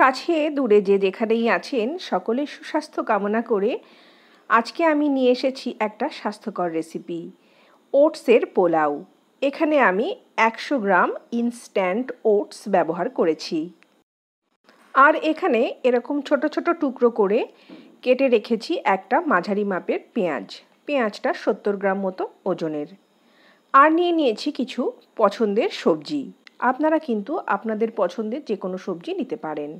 কাছে দূরে যে যেখানেই আছেন সকলের সুস্বাস্থ্য কামনা করে আজকে আমি নিয়ে এসেছি একটা স্বাস্থ্যকর রেসিপি ওটসের পোলাও এখানে আমি একশো গ্রাম ইনস্ট্যান্ট ওটস ব্যবহার করেছি আর এখানে এরকম ছোট ছোট টুকরো করে কেটে রেখেছি একটা মাঝারি মাপের পেঁয়াজ পেঁয়াজটা সত্তর গ্রাম মতো ওজনের আর নিয়ে নিয়েছি কিছু পছন্দের সবজি আপনারা কিন্তু আপনাদের পছন্দের যে কোনো সবজি নিতে পারেন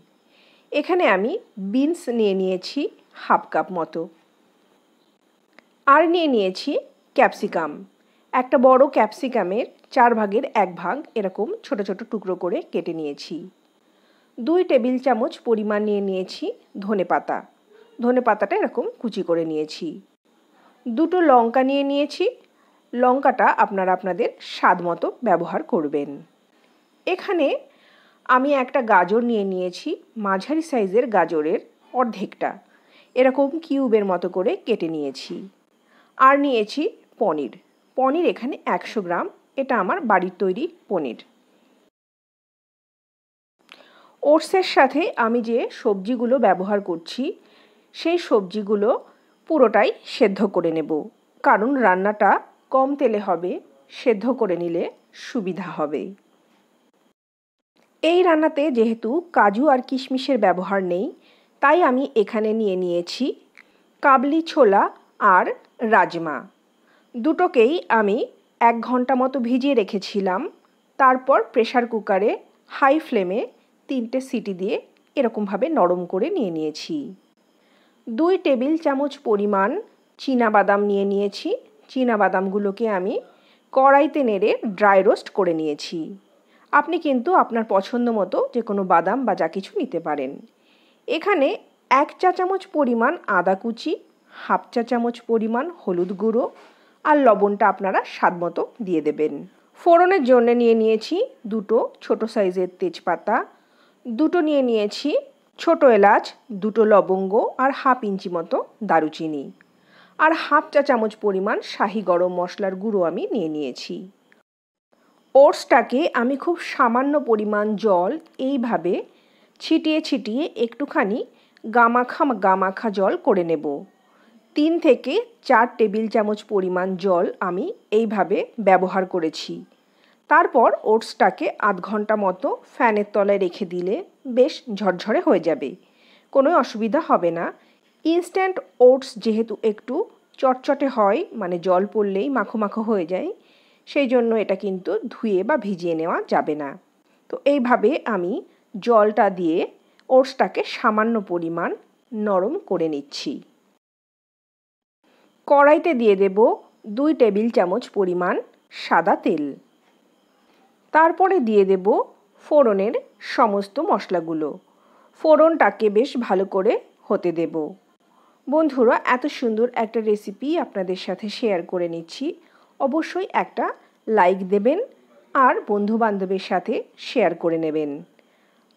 এখানে আমি বিনস নিয়ে নিয়েছি হাফ কাপ মতো আর নিয়ে নিয়েছি ক্যাপসিকাম একটা বড় ক্যাপসিকামের চার ভাগের এক ভাগ এরকম ছোট ছোট টুকরো করে কেটে নিয়েছি দুই টেবিল চামচ পরিমাণ নিয়ে নিয়েছি ধনে পাতা ধনে পাতাটা এরকম কুচি করে নিয়েছি দুটো লঙ্কা নিয়ে নিয়েছি লঙ্কাটা আপনারা আপনাদের স্বাদ মতো ব্যবহার করবেন এখানে আমি একটা গাজর নিয়ে নিয়েছি মাঝারি সাইজের গাজরের অর্ধেকটা এরকম কিউবের মতো করে কেটে নিয়েছি আর নিয়েছি পনির পনির এখানে একশো গ্রাম এটা আমার বাড়ির তৈরি পনির ওটসের সাথে আমি যে সবজিগুলো ব্যবহার করছি সেই সবজিগুলো পুরোটাই সেদ্ধ করে নেব কারণ রান্নাটা কম তেলে হবে সেদ্ধ করে নিলে সুবিধা হবে এই রান্নাতে যেহেতু কাজু আর কিশমিশের ব্যবহার নেই তাই আমি এখানে নিয়ে নিয়েছি কাবলি ছোলা আর রাজমা দুটোকেই আমি এক ঘন্টা মতো ভিজিয়ে রেখেছিলাম তারপর প্রেশার কুকারে হাই ফ্লেমে তিনটে সিটি দিয়ে এরকমভাবে নরম করে নিয়ে নিয়েছি দুই টেবিল চামচ পরিমাণ বাদাম নিয়ে নিয়েছি বাদামগুলোকে আমি কড়াইতে নেড়ে ড্রাই রোস্ট করে নিয়েছি আপনি কিন্তু আপনার পছন্দ মতো যে কোনো বাদাম বা যা কিছু নিতে পারেন এখানে এক চা চামচ পরিমাণ আদা কুচি হাফ চা চামচ পরিমাণ হলুদ গুঁড়ো আর লবণটা আপনারা স্বাদ মতো দিয়ে দেবেন ফোড়নের জন্য নিয়ে নিয়েছি দুটো ছোট সাইজের তেজপাতা দুটো নিয়ে নিয়েছি ছোট এলাচ দুটো লবঙ্গ আর হাফ ইঞ্চি মতো দারুচিনি আর হাফ চা চামচ পরিমাণ শাহি গরম মশলার গুঁড়ো আমি নিয়ে নিয়েছি ওটসটাকে আমি খুব সামান্য পরিমাণ জল এইভাবে ছিটিয়ে ছিটিয়ে একটুখানি গামাখা গামাখা জল করে নেব তিন থেকে চার টেবিল চামচ পরিমাণ জল আমি এইভাবে ব্যবহার করেছি তারপর ওটসটাকে আধ ঘন্টা মতো ফ্যানের তলায় রেখে দিলে বেশ ঝরঝরে হয়ে যাবে কোনো অসুবিধা হবে না ইনস্ট্যান্ট ওটস যেহেতু একটু চটচটে হয় মানে জল পড়লেই মাখো মাখো হয়ে যায় সেই জন্য এটা কিন্তু ধুয়ে বা ভিজিয়ে নেওয়া যাবে না তো এইভাবে আমি জলটা দিয়ে ওটসটাকে সামান্য পরিমাণ নরম করে নিচ্ছি কড়াইতে দিয়ে দেব দুই টেবিল চামচ পরিমাণ সাদা তেল তারপরে দিয়ে দেব ফোড়নের সমস্ত মশলাগুলো ফোড়নটাকে বেশ ভালো করে হতে দেব বন্ধুরা এত সুন্দর একটা রেসিপি আপনাদের সাথে শেয়ার করে নিচ্ছি অবশ্যই একটা লাইক দেবেন আর বন্ধুবান্ধবের সাথে শেয়ার করে নেবেন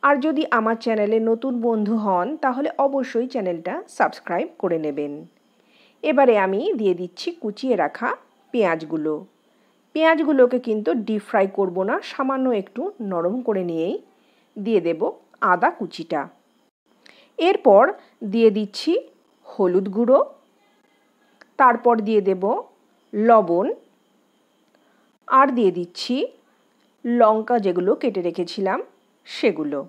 আর যদি আমার চ্যানেলে নতুন বন্ধু হন তাহলে অবশ্যই চ্যানেলটা সাবস্ক্রাইব করে নেবেন এবারে আমি দিয়ে দিচ্ছি কুচিয়ে রাখা পেঁয়াজগুলো পেঁয়াজগুলোকে কিন্তু ডিপ ফ্রাই করব না সামান্য একটু নরম করে নিয়েই দিয়ে দেব আদা কুচিটা এরপর দিয়ে দিচ্ছি হলুদ গুঁড়ো তারপর দিয়ে দেব লবণ আর দিয়ে দিচ্ছি লঙ্কা যেগুলো কেটে রেখেছিলাম সেগুলো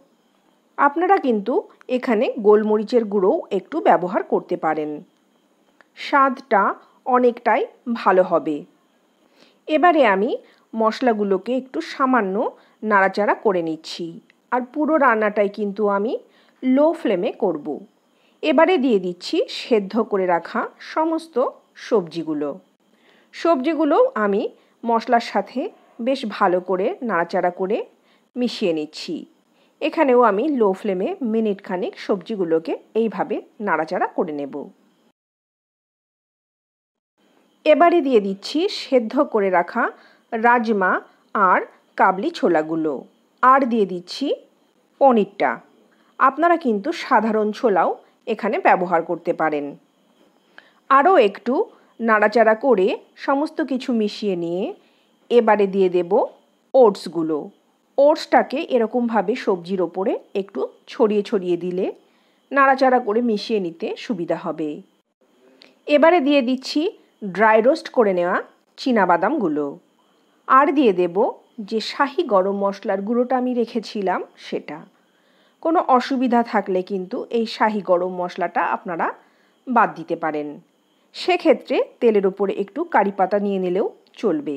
আপনারা কিন্তু এখানে গোলমরিচের গুঁড়োও একটু ব্যবহার করতে পারেন স্বাদটা অনেকটাই ভালো হবে এবারে আমি মশলাগুলোকে একটু সামান্য নাড়াচাড়া করে নিচ্ছি আর পুরো রান্নাটাই কিন্তু আমি লো ফ্লেমে করব। এবারে দিয়ে দিচ্ছি সেদ্ধ করে রাখা সমস্ত সবজিগুলো সবজিগুলো আমি মশলার সাথে বেশ ভালো করে নাড়াচাড়া করে মিশিয়ে নিচ্ছি এখানেও আমি লো ফ্লেমে মিনিট খানিক সবজিগুলোকে এইভাবে নাড়াচাড়া করে নেব এবারে দিয়ে দিচ্ছি সেদ্ধ করে রাখা রাজমা আর কাবলি ছোলাগুলো আর দিয়ে দিচ্ছি পনিরটা আপনারা কিন্তু সাধারণ ছোলাও এখানে ব্যবহার করতে পারেন আরও একটু নাড়াচাড়া করে সমস্ত কিছু মিশিয়ে নিয়ে এবারে দিয়ে দেব ওটসগুলো ওটসটাকে এরকমভাবে সবজির ওপরে একটু ছড়িয়ে ছড়িয়ে দিলে নাড়াচাড়া করে মিশিয়ে নিতে সুবিধা হবে এবারে দিয়ে দিচ্ছি ড্রাই রোস্ট করে নেওয়া বাদামগুলো আর দিয়ে দেব যে শাহি গরম মশলার গুঁড়োটা আমি রেখেছিলাম সেটা কোনো অসুবিধা থাকলে কিন্তু এই শাহি গরম মশলাটা আপনারা বাদ দিতে পারেন সেক্ষেত্রে তেলের উপরে একটু কারি পাতা নিয়ে নিলেও চলবে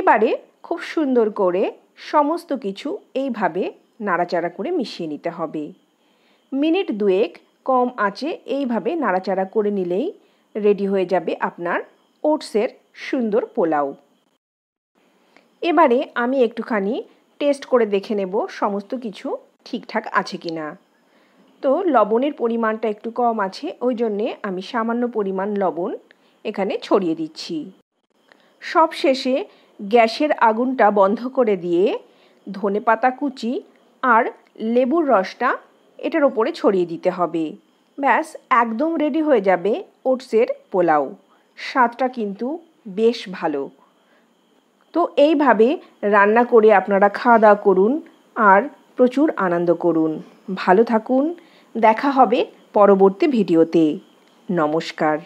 এবারে খুব সুন্দর করে সমস্ত কিছু এইভাবে নাড়াচাড়া করে মিশিয়ে নিতে হবে মিনিট দুয়েক কম আঁচে এইভাবে নাড়াচাড়া করে নিলেই রেডি হয়ে যাবে আপনার ওটসের সুন্দর পোলাও এবারে আমি একটুখানি টেস্ট করে দেখে নেব সমস্ত কিছু ঠিকঠাক আছে কি না তো লবণের পরিমাণটা একটু কম আছে ওই জন্যে আমি সামান্য পরিমাণ লবণ এখানে ছড়িয়ে দিচ্ছি সব শেষে গ্যাসের আগুনটা বন্ধ করে দিয়ে ধনে পাতা কুচি আর লেবুর রসটা এটার ওপরে ছড়িয়ে দিতে হবে ব্যাস একদম রেডি হয়ে যাবে ওটসের পোলাও স্বাদটা কিন্তু বেশ ভালো তো এইভাবে রান্না করে আপনারা খাওয়া দাওয়া করুন আর প্রচুর আনন্দ করুন ভালো থাকুন দেখা হবে পরবর্তী ভিডিওতে নমস্কার